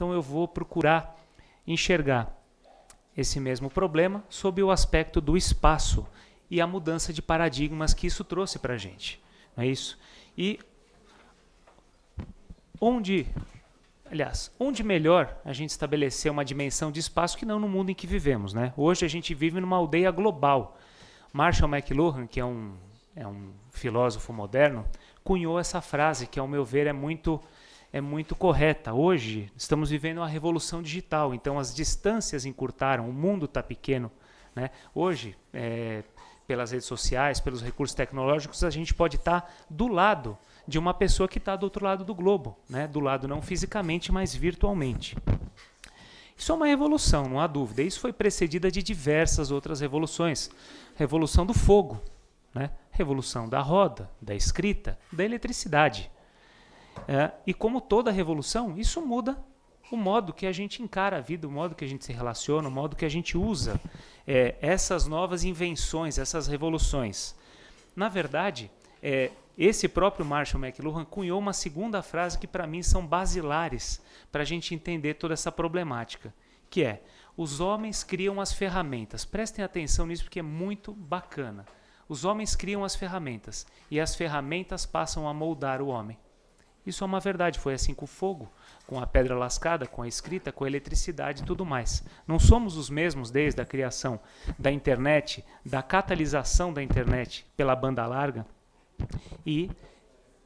Então eu vou procurar enxergar esse mesmo problema sob o aspecto do espaço e a mudança de paradigmas que isso trouxe para a gente. Não é isso? E onde, aliás, onde melhor a gente estabelecer uma dimensão de espaço que não no mundo em que vivemos, né? Hoje a gente vive numa aldeia global. Marshall McLuhan, que é um, é um filósofo moderno, cunhou essa frase que, ao meu ver, é muito é muito correta. Hoje estamos vivendo uma revolução digital, então as distâncias encurtaram, o mundo está pequeno. Né? Hoje, é, pelas redes sociais, pelos recursos tecnológicos, a gente pode estar tá do lado de uma pessoa que está do outro lado do globo, né? do lado não fisicamente, mas virtualmente. Isso é uma revolução, não há dúvida. Isso foi precedida de diversas outras revoluções. Revolução do fogo, né? revolução da roda, da escrita, da eletricidade. É, e como toda revolução, isso muda o modo que a gente encara a vida, o modo que a gente se relaciona, o modo que a gente usa é, essas novas invenções, essas revoluções. Na verdade, é, esse próprio Marshall McLuhan cunhou uma segunda frase que para mim são basilares para a gente entender toda essa problemática, que é: os homens criam as ferramentas. Prestem atenção nisso porque é muito bacana. Os homens criam as ferramentas e as ferramentas passam a moldar o homem. Isso é uma verdade. Foi assim com o fogo, com a pedra lascada, com a escrita, com a eletricidade e tudo mais. Não somos os mesmos desde a criação da internet, da catalisação da internet pela banda larga e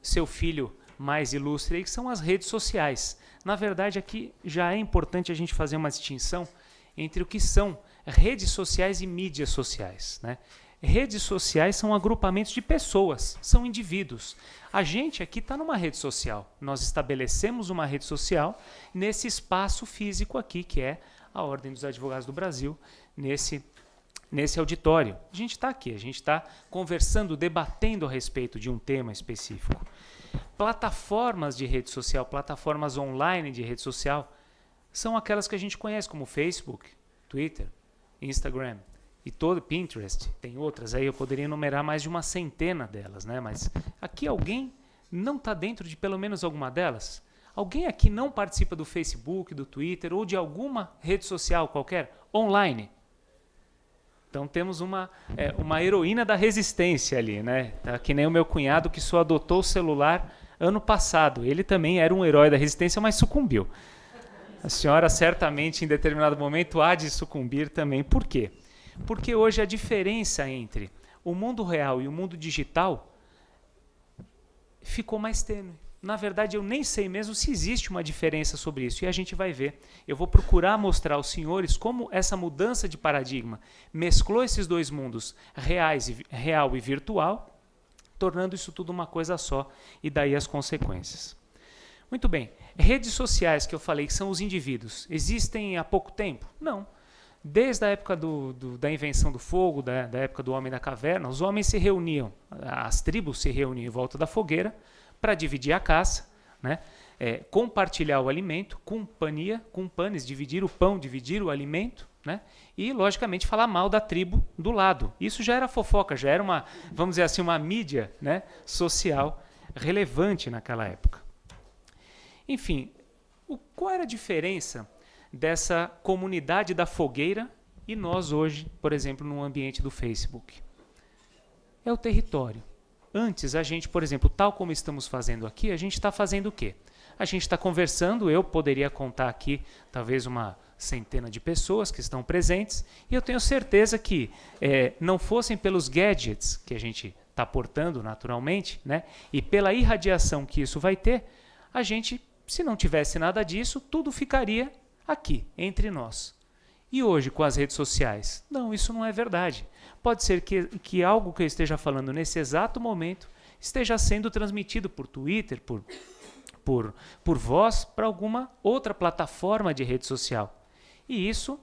seu filho mais ilustre, que são as redes sociais. Na verdade, aqui já é importante a gente fazer uma distinção entre o que são redes sociais e mídias sociais. Né? Redes sociais são agrupamentos de pessoas, são indivíduos. A gente aqui está numa rede social. Nós estabelecemos uma rede social nesse espaço físico aqui, que é a Ordem dos Advogados do Brasil, nesse nesse auditório. A gente está aqui, a gente está conversando, debatendo a respeito de um tema específico. Plataformas de rede social, plataformas online de rede social, são aquelas que a gente conhece, como Facebook, Twitter, Instagram, e todo Pinterest, tem outras aí, eu poderia enumerar mais de uma centena delas, né? Mas aqui alguém não está dentro de pelo menos alguma delas? Alguém aqui não participa do Facebook, do Twitter ou de alguma rede social qualquer online? Então temos uma, é, uma heroína da resistência ali, né? Tá que nem o meu cunhado que só adotou o celular ano passado. Ele também era um herói da resistência, mas sucumbiu. A senhora certamente em determinado momento há de sucumbir também. Por quê? Porque hoje a diferença entre o mundo real e o mundo digital ficou mais tênue. Na verdade, eu nem sei mesmo se existe uma diferença sobre isso, e a gente vai ver. Eu vou procurar mostrar aos senhores como essa mudança de paradigma mesclou esses dois mundos, reais e, real e virtual, tornando isso tudo uma coisa só, e daí as consequências. Muito bem, redes sociais que eu falei que são os indivíduos, existem há pouco tempo? Não, Desde a época do, do, da invenção do fogo, da, da, época do homem da caverna, os homens se reuniam, as tribos se reuniam em volta da fogueira para dividir a caça, né? é, compartilhar o alimento, companhia, companhes, dividir o pão, dividir o alimento, né? e logicamente falar mal da tribo do lado. Isso já era fofoca, já era uma, vamos dizer assim, uma mídia né? social relevante naquela época. Enfim, o, qual era a diferença dessa comunidade da fogueira e nós hoje, por exemplo, no ambiente do Facebook. É o território. Antes, a gente, por exemplo, tal como estamos fazendo aqui, a gente está fazendo o quê? A gente está conversando, eu poderia contar aqui talvez uma centena de pessoas que estão presentes, e eu tenho certeza que é, não fossem pelos gadgets que a gente está portando naturalmente, né? E pela irradiação que isso vai ter, a gente, se não tivesse nada disso, tudo ficaria aqui, entre nós. E hoje, com as redes sociais? Não, isso não é verdade. Pode ser que, que algo que eu esteja falando nesse exato momento esteja sendo transmitido por Twitter, por, por, por voz, para alguma outra plataforma de rede social. E isso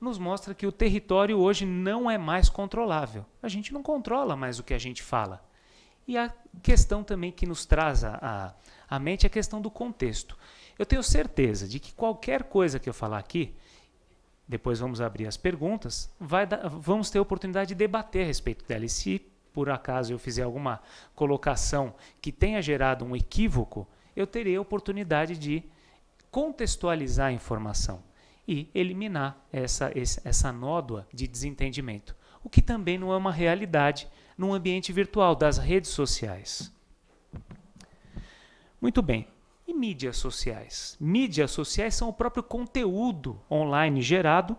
nos mostra que o território hoje não é mais controlável. A gente não controla mais o que a gente fala. E a questão também que nos traz à a, a, a mente é a questão do contexto. Eu tenho certeza de que qualquer coisa que eu falar aqui, depois vamos abrir as perguntas, dar, vamos ter a oportunidade de debater a respeito dela. E se por acaso eu fizer alguma colocação que tenha gerado um equívoco, eu terei a oportunidade de contextualizar a informação e eliminar essa, essa nódoa de desentendimento, o que também não é uma realidade num ambiente virtual das redes sociais. Muito bem, e mídias sociais? Mídias sociais são o próprio conteúdo online gerado,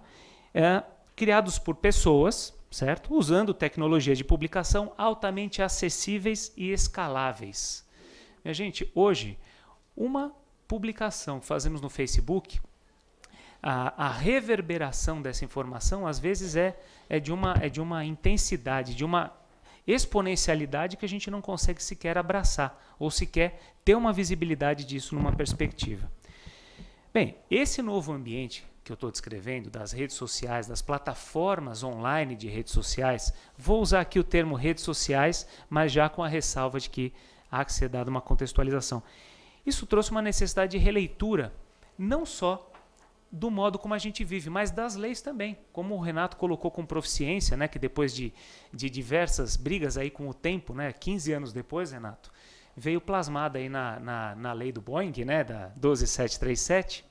é, criados por pessoas, certo? Usando tecnologias de publicação altamente acessíveis e escaláveis. Minha gente, hoje, uma publicação que fazemos no Facebook, a, a, reverberação dessa informação às vezes é, é, de uma, é de uma intensidade, de uma exponencialidade que a gente não consegue sequer abraçar ou sequer ter uma visibilidade disso numa perspectiva. Bem, esse novo ambiente que eu estou descrevendo, das redes sociais, das plataformas online de redes sociais, vou usar aqui o termo redes sociais, mas já com a ressalva de que há que ser dada uma contextualização. Isso trouxe uma necessidade de releitura, não só do modo como a gente vive, mas das leis também. Como o Renato colocou com proficiência, né, que depois de, de diversas brigas aí com o tempo, né, 15 anos depois, Renato, veio plasmada aí na, na, na lei do Boeing, né, da 12737,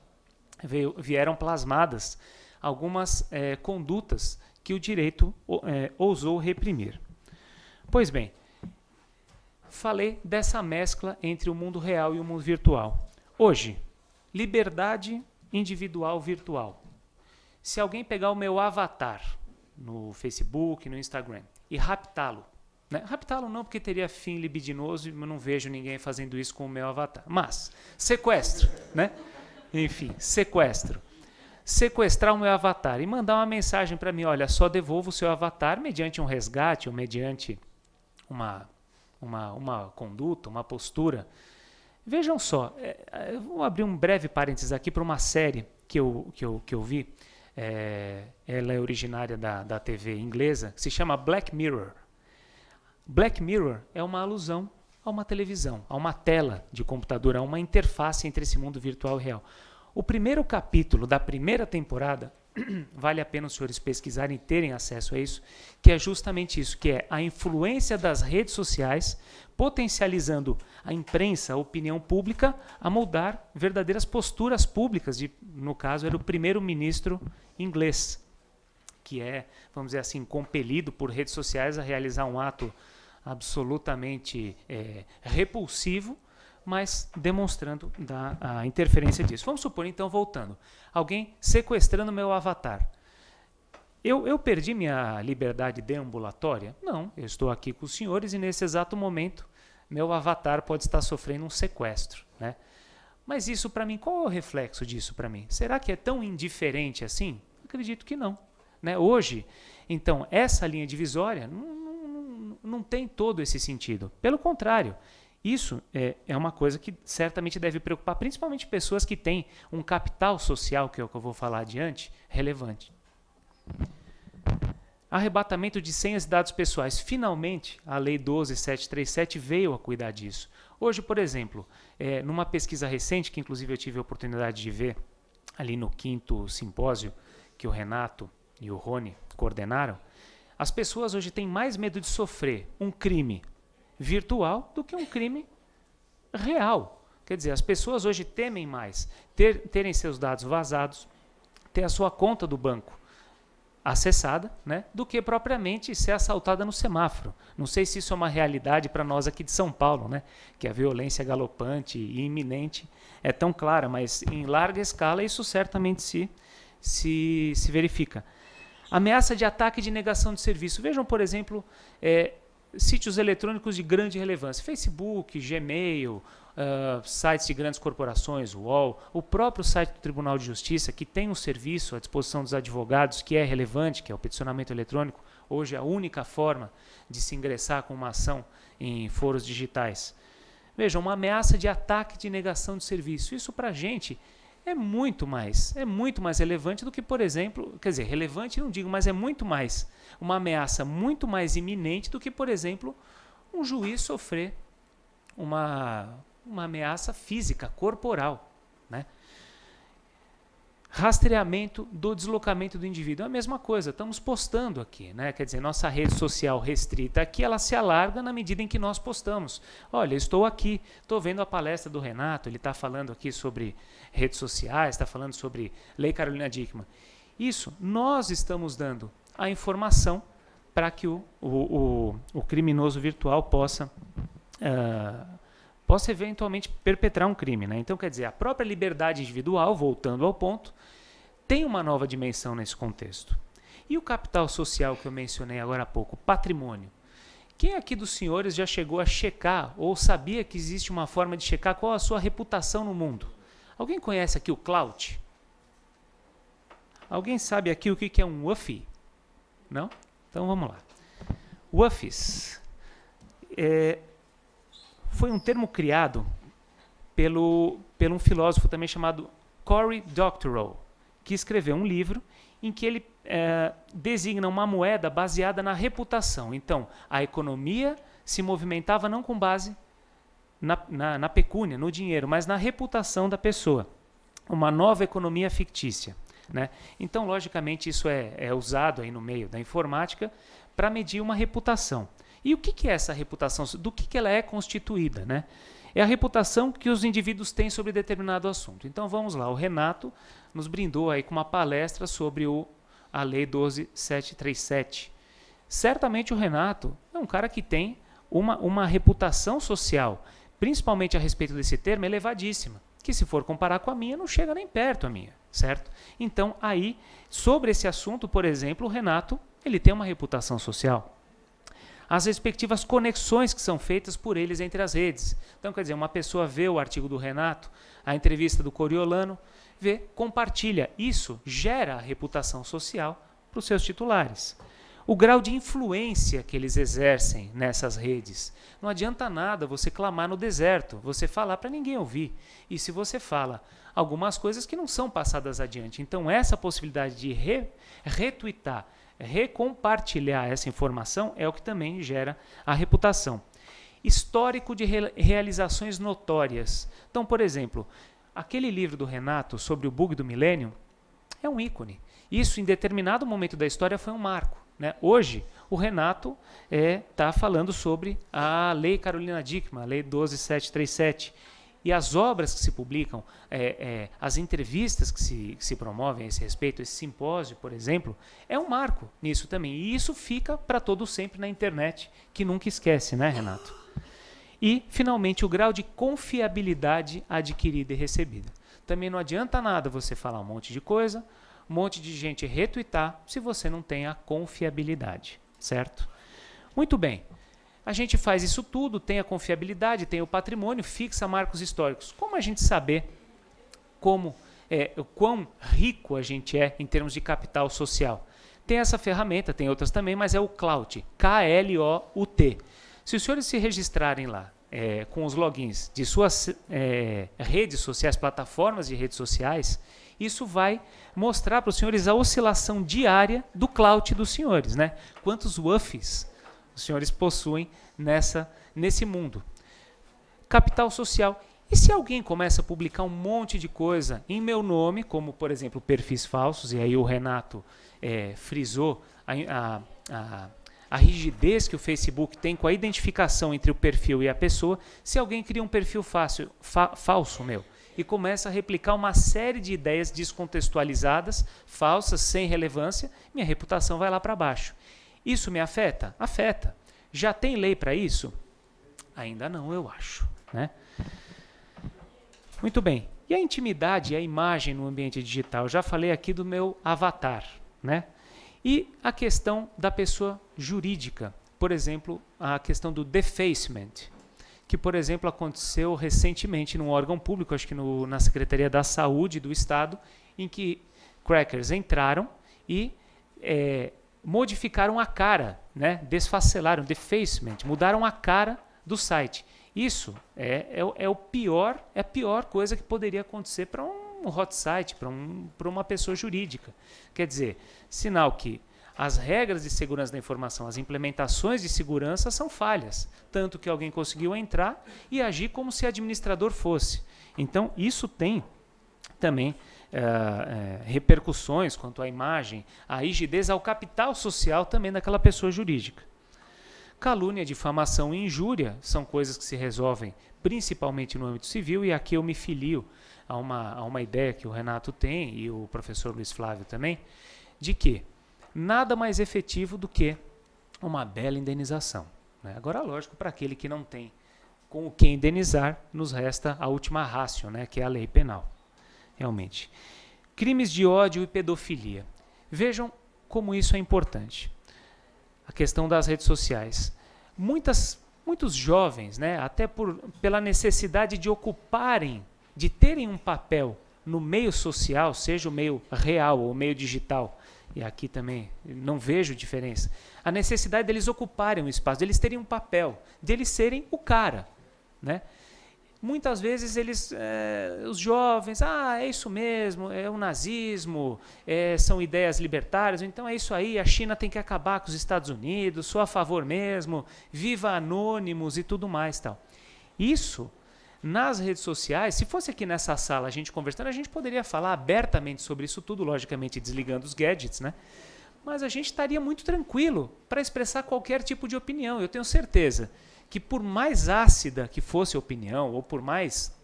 veio, vieram plasmadas algumas é, condutas que o direito é, ousou reprimir. Pois bem, falei dessa mescla entre o mundo real e o mundo virtual. Hoje, liberdade individual virtual. Se alguém pegar o meu avatar no Facebook, no Instagram e raptá-lo, né? raptá-lo não porque teria fim libidinoso e eu não vejo ninguém fazendo isso com o meu avatar, mas sequestro, né? enfim, sequestro. Sequestrar o meu avatar e mandar uma mensagem para mim: olha, só devolvo o seu avatar mediante um resgate ou mediante uma, uma, uma conduta, uma postura Vejam só, é, é, eu vou abrir um breve parênteses aqui para uma série que eu, que eu, que eu vi. É, ela é originária da, da TV inglesa, que se chama Black Mirror. Black Mirror é uma alusão a uma televisão, a uma tela de computador, a uma interface entre esse mundo virtual e real. O primeiro capítulo da primeira temporada vale a pena os senhores pesquisarem e terem acesso a isso, que é justamente isso, que é a influência das redes sociais potencializando a imprensa, a opinião pública, a moldar verdadeiras posturas públicas, de, no caso era o primeiro-ministro inglês, que é, vamos dizer assim, compelido por redes sociais a realizar um ato absolutamente é, repulsivo, mas demonstrando da, a interferência disso. Vamos supor, então, voltando, alguém sequestrando meu avatar. Eu, eu perdi minha liberdade deambulatória? Não, eu estou aqui com os senhores e nesse exato momento meu avatar pode estar sofrendo um sequestro, né? Mas isso para mim, qual é o reflexo disso para mim? Será que é tão indiferente assim? Acredito que não. Né? Hoje, então, essa linha divisória não, não, não tem todo esse sentido. Pelo contrário, isso é, é uma coisa que certamente deve preocupar, principalmente pessoas que têm um capital social, que é o que eu vou falar adiante, relevante. Arrebatamento de senhas e dados pessoais. Finalmente, a Lei 12737 veio a cuidar disso. Hoje, por exemplo, é, numa pesquisa recente, que inclusive eu tive a oportunidade de ver ali no quinto simpósio, que o Renato e o Rony coordenaram, as pessoas hoje têm mais medo de sofrer um crime virtual do que um crime real. Quer dizer, as pessoas hoje temem mais ter, terem seus dados vazados, ter a sua conta do banco acessada, né, do que propriamente ser assaltada no semáforo. Não sei se isso é uma realidade para nós aqui de São Paulo, né, que a violência galopante e iminente é tão clara, mas em larga escala isso certamente se, se, se verifica. Ameaça de ataque e de negação de serviço. Vejam, por exemplo, é, sítios eletrônicos de grande relevância, Facebook, Gmail, Uh, sites de grandes corporações, UOL, o próprio site do Tribunal de Justiça, que tem um serviço à disposição dos advogados que é relevante, que é o peticionamento eletrônico, hoje é a única forma de se ingressar com uma ação em foros digitais. Veja, uma ameaça de ataque de negação de serviço. Isso para a gente é muito mais, é muito mais relevante do que, por exemplo, quer dizer, relevante não digo, mas é muito mais uma ameaça muito mais iminente do que, por exemplo, um juiz sofrer uma uma ameaça física, corporal, né? Rastreamento do deslocamento do indivíduo. É a mesma coisa, estamos postando aqui, né? Quer dizer, nossa rede social restrita aqui, ela se alarga na medida em que nós postamos. Olha, estou aqui, estou vendo a palestra do Renato, ele está falando aqui sobre redes sociais, está falando sobre Lei Carolina Dickman. Isso, nós estamos dando a informação para que o, o, o, o, criminoso virtual possa uh, possa eventualmente perpetrar um crime. Né? Então, quer dizer, a própria liberdade individual, voltando ao ponto, tem uma nova dimensão nesse contexto. E o capital social que eu mencionei agora há pouco, patrimônio. Quem aqui dos senhores já chegou a checar ou sabia que existe uma forma de checar qual a sua reputação no mundo? Alguém conhece aqui o clout? Alguém sabe aqui o que é um UFI? Não? Então vamos lá. UFIs. É, foi um termo criado pelo, pelo um filósofo também chamado Cory Doctorow, que escreveu um livro em que ele é, designa uma moeda baseada na reputação. Então, a economia se movimentava não com base na, na, na pecúnia, no dinheiro, mas na reputação da pessoa. Uma nova economia fictícia. Né? Então, logicamente, isso é, é usado aí no meio da informática para medir uma reputação. E o que, que é essa reputação? Do que, que ela é constituída? Né? É a reputação que os indivíduos têm sobre determinado assunto. Então vamos lá, o Renato nos brindou aí com uma palestra sobre o, a Lei 12737. Certamente o Renato é um cara que tem uma, uma reputação social, principalmente a respeito desse termo, elevadíssima que se for comparar com a minha, não chega nem perto a minha, certo? Então, aí, sobre esse assunto, por exemplo, o Renato, ele tem uma reputação social as respectivas conexões que são feitas por eles entre as redes. Então, quer dizer, uma pessoa vê o artigo do Renato, a entrevista do Coriolano, vê, compartilha. Isso gera reputação social para os seus titulares. O grau de influência que eles exercem nessas redes. Não adianta nada você clamar no deserto, você falar para ninguém ouvir. E se você fala algumas coisas que não são passadas adiante. Então, essa possibilidade de re retweetar Recompartilhar essa informação é o que também gera a reputação. Histórico de re realizações notórias. Então, por exemplo, aquele livro do Renato sobre o bug do milênio é um ícone. Isso, em determinado momento da história, foi um marco. Né? Hoje, o Renato está eh, é, falando sobre a Lei Carolina Dickmann, a Lei 12737, e as obras que se publicam, é, é, as entrevistas que se, que se promovem a esse respeito, esse simpósio, por exemplo, é um marco nisso também. E isso fica para todo sempre na internet, que nunca esquece, né, Renato? E, finalmente, o grau de confiabilidade adquirida e recebida. Também não adianta nada você falar um monte de coisa, um monte de gente retweetar, se você não tem a confiabilidade, certo? Muito bem. A gente faz isso tudo, tem a confiabilidade, tem o patrimônio, fixa marcos históricos. Como a gente saber como é, o quão rico a gente é em termos de capital social? Tem essa ferramenta, tem outras também, mas é o Clout, K-L-O-U-T. Se os senhores se registrarem lá é, com os logins de suas é, redes sociais, plataformas de redes sociais, isso vai mostrar para os senhores a oscilação diária do clout dos senhores, né? Quantos WUFs os senhores possuem nessa, nesse mundo. Capital social. E se alguém começa a publicar um monte de coisa em meu nome, como por exemplo perfis falsos, e aí o Renato é, frisou a, a, a, a rigidez que o Facebook tem com a identificação entre o perfil e a pessoa, se alguém cria um perfil fácil, fa, falso meu e começa a replicar uma série de ideias descontextualizadas, falsas, sem relevância, minha reputação vai lá para baixo. Isso me afeta? Afeta. Já tem lei para isso? Ainda não, eu acho. Né? Muito bem. E a intimidade e a imagem no ambiente digital? Eu já falei aqui do meu avatar. Né? E a questão da pessoa jurídica. Por exemplo, a questão do defacement, que, por exemplo, aconteceu recentemente num órgão público, acho que no, na Secretaria da Saúde do Estado, em que crackers entraram e é, modificaram a cara, né? desfacelaram, defacement, mudaram a cara do site. Isso é, é, é o pior, é a pior coisa que poderia acontecer para um hot site, para um, uma pessoa jurídica. Quer dizer, sinal que as regras de segurança da informação, as implementações de segurança são falhas, tanto que alguém conseguiu entrar e agir como se administrador fosse. Então, isso tem também uh, uh, repercussões quanto à imagem, à rigidez, ao capital social também daquela pessoa jurídica. Calúnia, difamação e injúria são coisas que se resolvem principalmente no âmbito civil, e aqui eu me filio a uma, a uma ideia que o Renato tem e o professor Luiz Flávio também, de que nada mais efetivo do que uma bela indenização. Né? Agora, lógico, para aquele que não tem com o que indenizar, nos resta a última rácio, né, que é a lei penal realmente. Crimes de ódio e pedofilia. Vejam como isso é importante. A questão das redes sociais. Muitas, muitos jovens, né, até por, pela necessidade de ocuparem, de terem um papel no meio social, seja o meio real ou o meio digital, e aqui também não vejo diferença, a necessidade deles ocuparem um espaço, deles terem um papel, deles serem o cara, né? muitas vezes eles, é, os jovens, ah, é isso mesmo, é o nazismo, é, são ideias libertárias, então é isso aí, a China tem que acabar com os Estados Unidos, sou a favor mesmo, viva anônimos e tudo mais tal. Isso nas redes sociais, se fosse aqui nessa sala a gente conversando, a gente poderia falar abertamente sobre isso tudo, logicamente desligando os gadgets, né? Mas a gente estaria muito tranquilo para expressar qualquer tipo de opinião, eu tenho certeza que por mais ácida que fosse a opinião, ou por mais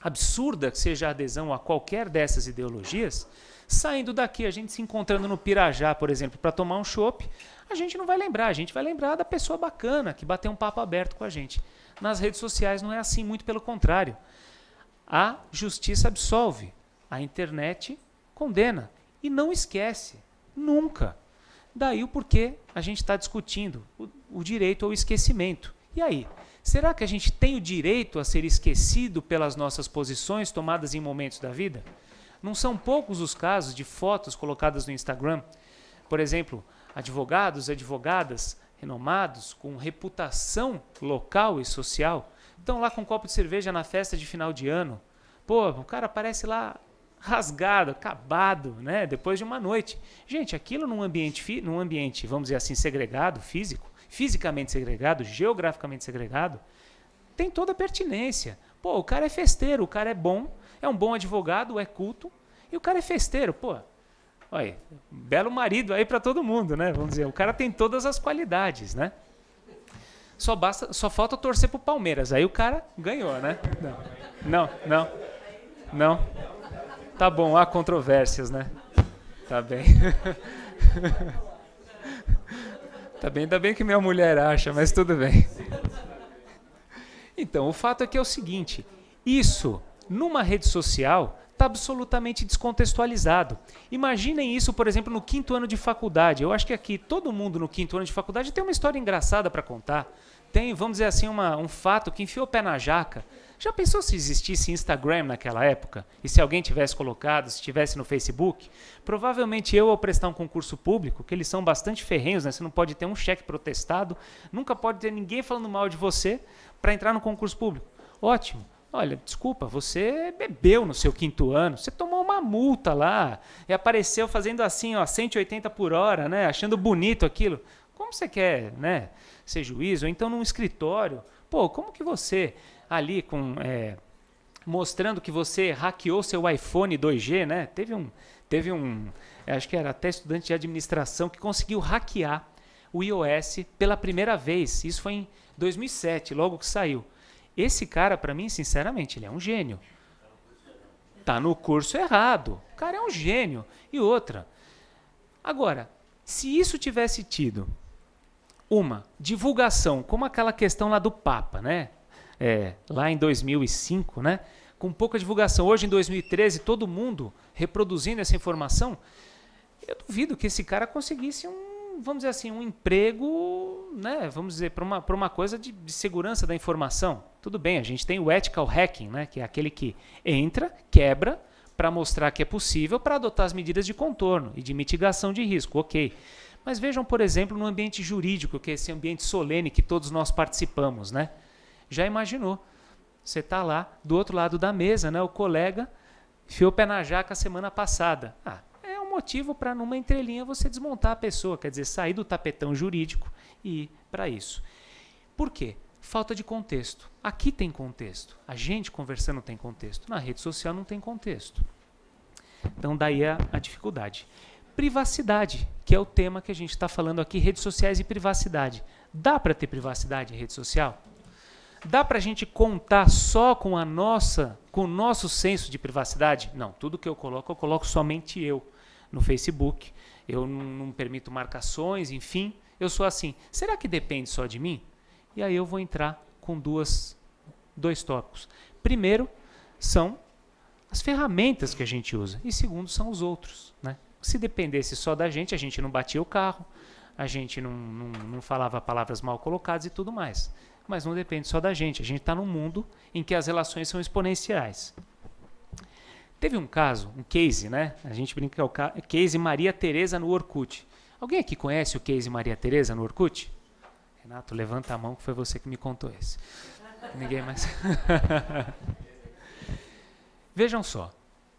absurda que seja a adesão a qualquer dessas ideologias, saindo daqui, a gente se encontrando no Pirajá, por exemplo, para tomar um chopp, a gente não vai lembrar, a gente vai lembrar da pessoa bacana que bateu um papo aberto com a gente. Nas redes sociais não é assim, muito pelo contrário. A justiça absolve, a internet condena. E não esquece, nunca. Daí o porquê a gente está discutindo o, o direito ao esquecimento. E aí? Será que a gente tem o direito a ser esquecido pelas nossas posições tomadas em momentos da vida? Não são poucos os casos de fotos colocadas no Instagram, por exemplo, advogados e advogadas renomados com reputação local e social estão lá com um copo de cerveja na festa de final de ano. Pô, o cara aparece lá rasgado, acabado, né? Depois de uma noite. Gente, aquilo num ambiente, num ambiente, vamos dizer assim, segregado, físico, fisicamente segregado, geograficamente segregado, tem toda a pertinência. Pô, o cara é festeiro, o cara é bom, é um bom advogado, é culto, e o cara é festeiro, pô. Olha, belo marido aí para todo mundo, né? Vamos dizer, o cara tem todas as qualidades, né? Só basta, só falta torcer pro Palmeiras, aí o cara ganhou, né? Não, não, não. não. Tá bom, há controvérsias, né? Tá bem. Tá bem, ainda bem que minha mulher acha, mas tudo bem. Então, o fato é que é o seguinte: isso numa rede social está absolutamente descontextualizado. Imaginem isso, por exemplo, no quinto ano de faculdade. Eu acho que aqui todo mundo no quinto ano de faculdade tem uma história engraçada para contar. Tem, vamos dizer assim, uma, um fato que enfiou o pé na jaca. Já pensou se existisse Instagram naquela época? E se alguém tivesse colocado, se estivesse no Facebook? Provavelmente eu, ao prestar um concurso público, que eles são bastante ferrenhos, né? Você não pode ter um cheque protestado, nunca pode ter ninguém falando mal de você para entrar no concurso público. Ótimo. Olha, desculpa, você bebeu no seu quinto ano, você tomou uma multa lá e apareceu fazendo assim, ó, 180 por hora, né? Achando bonito aquilo. Como você quer, né? Ser juiz ou então num escritório? Pô, como que você ali com é, mostrando que você hackeou seu iPhone 2G, né? Teve um, teve um, é, acho que era até estudante de administração que conseguiu hackear o iOS pela primeira vez. Isso foi em 2007, logo que saiu. Esse cara, para mim, sinceramente, ele é um gênio. Tá no curso errado. O cara é um gênio. E outra. Agora, se isso tivesse tido uma divulgação, como aquela questão lá do Papa, né? é, lá em 2005, né? com pouca divulgação. Hoje, em 2013, todo mundo reproduzindo essa informação. Eu duvido que esse cara conseguisse um, vamos dizer assim, um emprego, né? Vamos dizer, para uma, uma coisa de, de, segurança da informação. Tudo bem, a gente tem o ethical hacking, né? Que é aquele que entra, quebra, para mostrar que é possível, para adotar as medidas de contorno e de mitigação de risco. Ok. Mas vejam, por exemplo, no ambiente jurídico, que é esse ambiente solene que todos nós participamos, né? Já imaginou? Você está lá do outro lado da mesa, né? O colega enfiou o pé na jaca semana passada. Ah, é um motivo para numa entrelinha você desmontar a pessoa, quer dizer, sair do tapetão jurídico e ir para isso. Por quê? Falta de contexto. Aqui tem contexto. A gente conversando tem contexto. Na rede social não tem contexto. Então daí a, a dificuldade. Privacidade, que é o tema que a gente está falando aqui, redes sociais e privacidade. Dá para ter privacidade em rede social? Dá para a gente contar só com a nossa, com o nosso senso de privacidade? Não, tudo que eu coloco, eu coloco somente eu no Facebook. Eu não, não permito marcações, enfim. Eu sou assim. Será que depende só de mim? E aí eu vou entrar com duas, dois tópicos. Primeiro são as ferramentas que a gente usa e segundo são os outros, né? Se dependesse só da gente, a gente não batia o carro, a gente não, não, não falava palavras mal colocadas e tudo mais mas não depende só da gente. A gente está num mundo em que as relações são exponenciais. Teve um caso, um case, né? A gente brinca que é o case Maria Tereza no Orkut. Alguém aqui conhece o case Maria Tereza no Orkut? Renato, levanta a mão que foi você que me contou esse. Ninguém mais. Vejam só.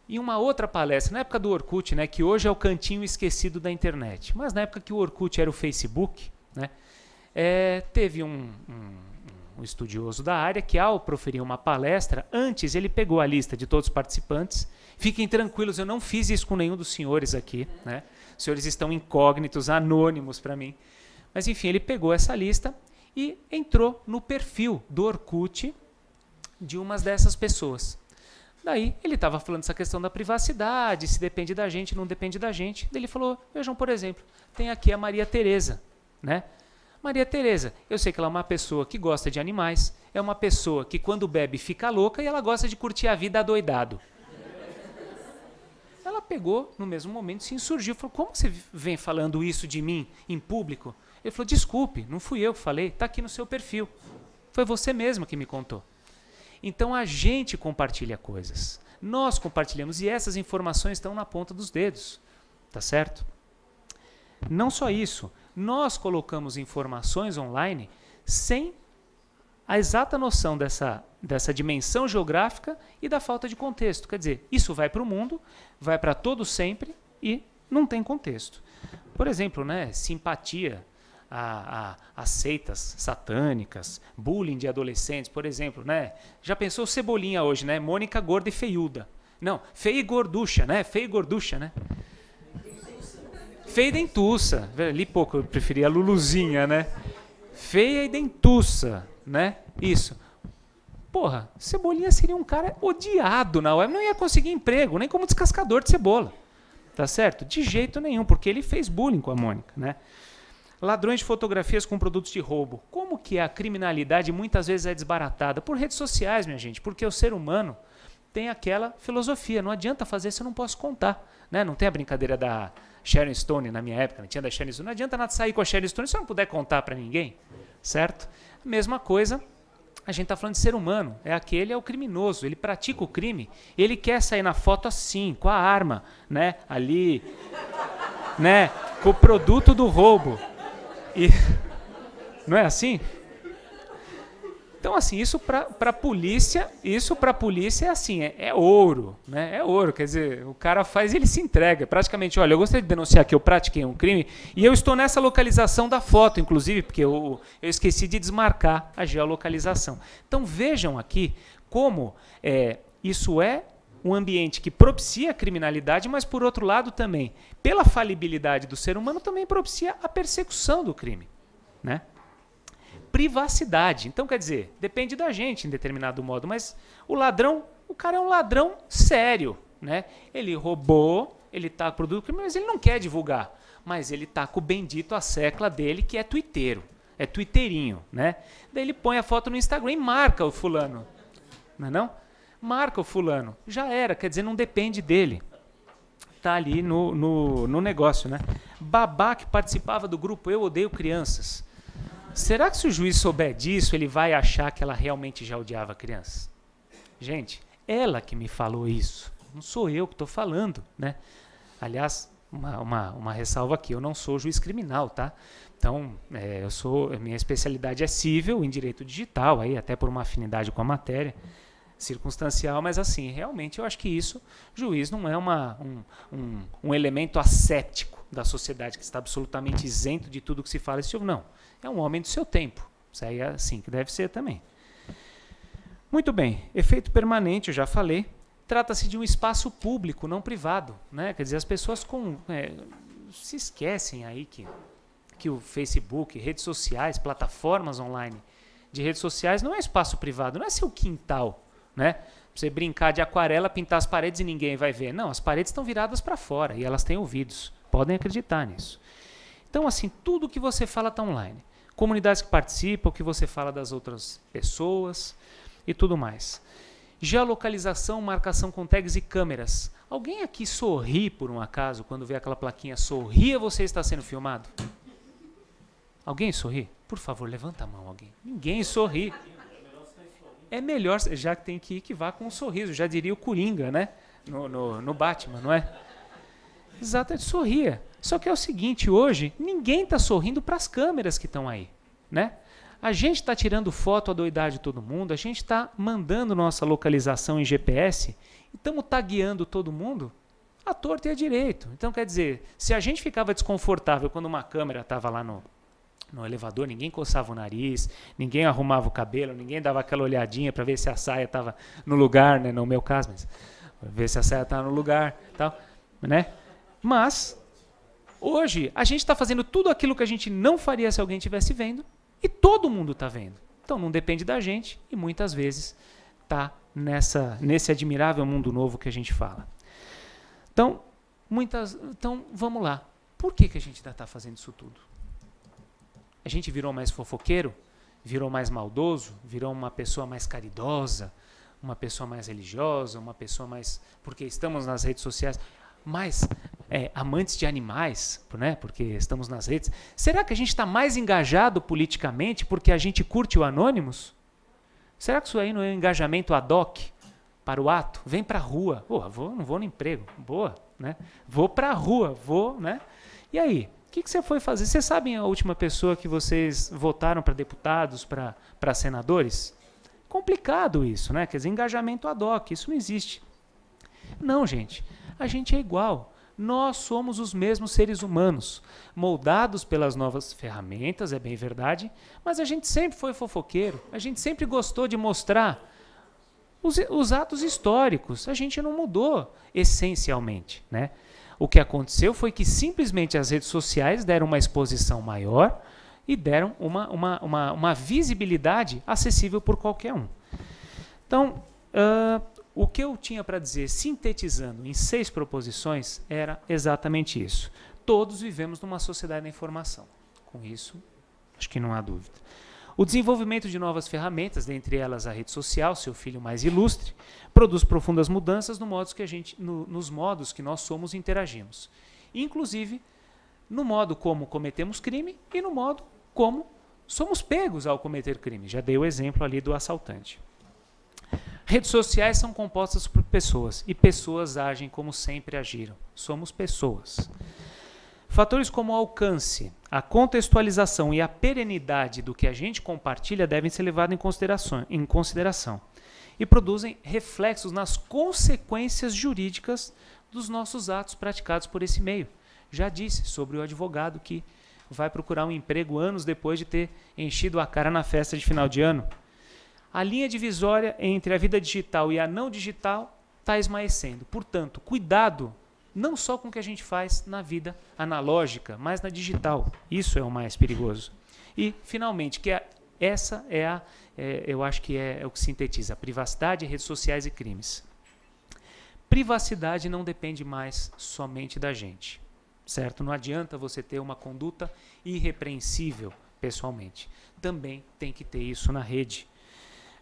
Em uma outra palestra, na época do Orkut, né, que hoje é o cantinho esquecido da internet, mas na época que o Orkut era o Facebook, né, é, teve um, um um estudioso da área, que ao proferir uma palestra, antes ele pegou a lista de todos os participantes. Fiquem tranquilos, eu não fiz isso com nenhum dos senhores aqui, né? Os senhores estão incógnitos, anônimos para mim. Mas enfim, ele pegou essa lista e entrou no perfil do Orkut de umas dessas pessoas. Daí ele estava falando essa questão da privacidade, se depende da gente, não depende da gente. Daí ele falou, vejam, por exemplo, tem aqui a Maria Tereza, né? Maria Teresa, eu sei que ela é uma pessoa que gosta de animais, é uma pessoa que quando bebe fica louca e ela gosta de curtir a vida adoidado. Ela pegou, no mesmo momento, se insurgiu, falou: Como você vem falando isso de mim em público? Ele falou: Desculpe, não fui eu que falei, está aqui no seu perfil. Foi você mesmo que me contou. Então a gente compartilha coisas, nós compartilhamos e essas informações estão na ponta dos dedos, tá certo? Não só isso, nós colocamos informações online sem a exata noção dessa, dessa dimensão geográfica e da falta de contexto. Quer dizer, isso vai para o mundo, vai para todo sempre e não tem contexto. Por exemplo, né, simpatia a, a, a, seitas satânicas, bullying de adolescentes, por exemplo, né? Já pensou Cebolinha hoje, né? Mônica gorda e feiuda. Não, feia e gorducha, né? Feia e gorducha, né? Feia e dentuça. Né? Li pouco, eu preferia a Luluzinha, né? Feia e dentuça, né? Isso. Porra, Cebolinha seria um cara odiado na web. Não ia conseguir emprego, nem como descascador de cebola. Tá certo? De jeito nenhum, porque ele fez bullying com a Mônica, né? Ladrões de fotografias com produtos de roubo. Como que a criminalidade muitas vezes é desbaratada? Por redes sociais, minha gente. Porque o ser humano tem aquela filosofia. Não adianta fazer se eu não posso contar. Né? Não tem a brincadeira da Sharon Stone na minha época, não tinha da Sharon Stone. Não adianta nada sair com a Sharon Stone se eu não puder contar para ninguém, certo? mesma coisa, a gente está falando de ser humano. É aquele, é o criminoso. Ele pratica o crime. Ele quer sair na foto assim, com a arma, né? Ali, né? Com o produto do roubo. E não é assim? Então, assim, isso para a polícia, isso para polícia é assim, é, é, ouro, né? É ouro, quer dizer, o cara faz e ele se entrega. Praticamente, olha, eu gostaria de denunciar que eu pratiquei um crime e eu estou nessa localização da foto, inclusive, porque eu, eu esqueci de desmarcar a geolocalização. Então, vejam aqui como é, isso é um ambiente que propicia a criminalidade, mas por outro lado também, pela falibilidade do ser humano, também propicia a persecução do crime, né? privacidade. Então, quer dizer, depende da gente em determinado modo, mas o ladrão, o cara é um ladrão sério, né? Ele roubou, ele tá com produto mas ele não quer divulgar. Mas ele tá com o bendito a secla dele, que é twitteiro, é twitteirinho, né? Daí ele põe a foto no Instagram e marca o fulano, não é não? Marca o fulano, já era, quer dizer, não depende dele tá ali no, no, no, negócio, né? Babá que participava do grupo Eu Odeio Crianças. Será que se o juiz souber disso, ele vai achar que ela realmente já odiava a criança? Gente, ela que me falou isso. Não sou eu que estou falando, né? Aliás, uma, uma, uma, ressalva aqui, eu não sou juiz criminal, tá? Então, é, eu sou, minha especialidade é civil em direito digital, aí até por uma afinidade com a matéria circunstancial, mas assim, realmente eu acho que isso, juiz, não é uma, um, um, um elemento asséptico da sociedade que está absolutamente isento de tudo que se fala, esse tipo, não. É um homem do seu tempo. Isso aí é assim que deve ser também. Muito bem, efeito permanente, eu já falei. Trata-se de um espaço público, não privado. Né? Quer dizer, as pessoas com, é, se esquecem aí que, que o Facebook, redes sociais, plataformas online de redes sociais não é espaço privado, não é seu quintal. Né? Você brincar de aquarela, pintar as paredes e ninguém vai ver. Não, as paredes estão viradas para fora e elas têm ouvidos. Podem acreditar nisso. Então, assim, tudo que você fala está online. Comunidades que participam, o que você fala das outras pessoas e tudo mais. Geolocalização, marcação com tags e câmeras. Alguém aqui sorri por um acaso quando vê aquela plaquinha sorria você está sendo filmado? Alguém sorri? Por favor, levanta a mão alguém. Ninguém sorri. É melhor, já que tem que ir, que vá com um sorriso. Já diria o Coringa, né? No, no, no Batman, não é? Exatamente, sorria. Só que é o seguinte, hoje ninguém está sorrindo para as câmeras que estão aí, né? A gente está tirando foto a doidade de todo mundo, a gente está mandando nossa localização em GPS estamos tagueando todo mundo a torta e a direito. Então, quer dizer, se a gente ficava desconfortável quando uma câmera estava lá no, no elevador, ninguém coçava o nariz, ninguém arrumava o cabelo, ninguém dava aquela olhadinha para ver se a saia estava no lugar, né? No meu caso, mas ver se a saia estava no lugar tal, né? Mas, hoje, a gente está fazendo tudo aquilo que a gente não faria se alguém estivesse vendo, e todo mundo está vendo. Então não depende da gente, e muitas vezes está nessa, nesse admirável mundo novo que a gente fala. Então, muitas, então vamos lá. Por que, que a gente ainda está fazendo isso tudo? A gente virou mais fofoqueiro? Virou mais maldoso? Virou uma pessoa mais caridosa? Uma pessoa mais religiosa? Uma pessoa mais. Porque estamos nas redes sociais. Mas é, amantes de animais, né? porque estamos nas redes, será que a gente está mais engajado politicamente porque a gente curte o Anônimos? Será que isso aí não é um engajamento ad hoc para o ato? Vem para a rua. Boa, vou, não vou no emprego. Boa, né? Vou para a rua, vou, né? E aí, o que, que você foi fazer? Vocês sabem a última pessoa que vocês votaram para deputados, para senadores? Complicado isso, né? Quer dizer, engajamento ad hoc, isso não existe. Não, gente. A gente é igual nós somos os mesmos seres humanos, moldados pelas novas ferramentas, é bem verdade, mas a gente sempre foi fofoqueiro, a gente sempre gostou de mostrar os, os atos históricos, a gente não mudou essencialmente. Né? O que aconteceu foi que simplesmente as redes sociais deram uma exposição maior e deram uma, uma, uma, uma visibilidade acessível por qualquer um. Então, uh, o que eu tinha para dizer, sintetizando em seis proposições, era exatamente isso. Todos vivemos numa sociedade da informação. Com isso, acho que não há dúvida. O desenvolvimento de novas ferramentas, dentre elas a rede social, seu filho mais ilustre, produz profundas mudanças no modos que a gente, no, nos modos que nós somos e interagimos. Inclusive, no modo como cometemos crime e no modo como somos pegos ao cometer crime. Já dei o exemplo ali do assaltante. Redes sociais são compostas por pessoas e pessoas agem como sempre agiram. Somos pessoas. Fatores como o alcance, a contextualização e a perenidade do que a gente compartilha devem ser levados em consideração, em consideração e produzem reflexos nas consequências jurídicas dos nossos atos praticados por esse meio. Já disse sobre o advogado que vai procurar um emprego anos depois de ter enchido a cara na festa de final de ano a linha divisória entre a vida digital e a não digital está esmaecendo. Portanto, cuidado não só com o que a gente faz na vida analógica, mas na digital. Isso é o mais perigoso. E, finalmente, que essa é a, é, eu acho que é, é o que sintetiza, privacidade, redes sociais e crimes. Privacidade não depende mais somente da gente, certo? Não adianta você ter uma conduta irrepreensível pessoalmente. Também tem que ter isso na rede.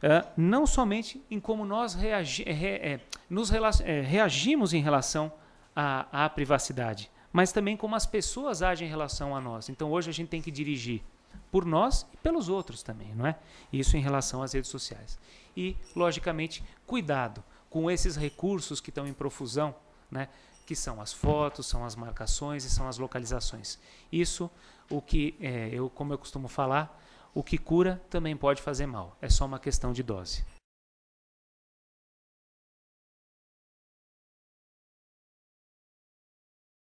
É, não somente em como nós reagi é, re é, nos rela reagimos em relação à, à privacidade, mas também como as pessoas agem em relação a nós. Então hoje a gente tem que dirigir por nós e pelos outros também, não é? Isso em relação às redes sociais. E, logicamente, cuidado com esses recursos que estão em profusão, né? que são as fotos, são as marcações e são as localizações. Isso, o que é, eu, como eu costumo falar, o que cura também pode fazer mal. É só uma questão de dose.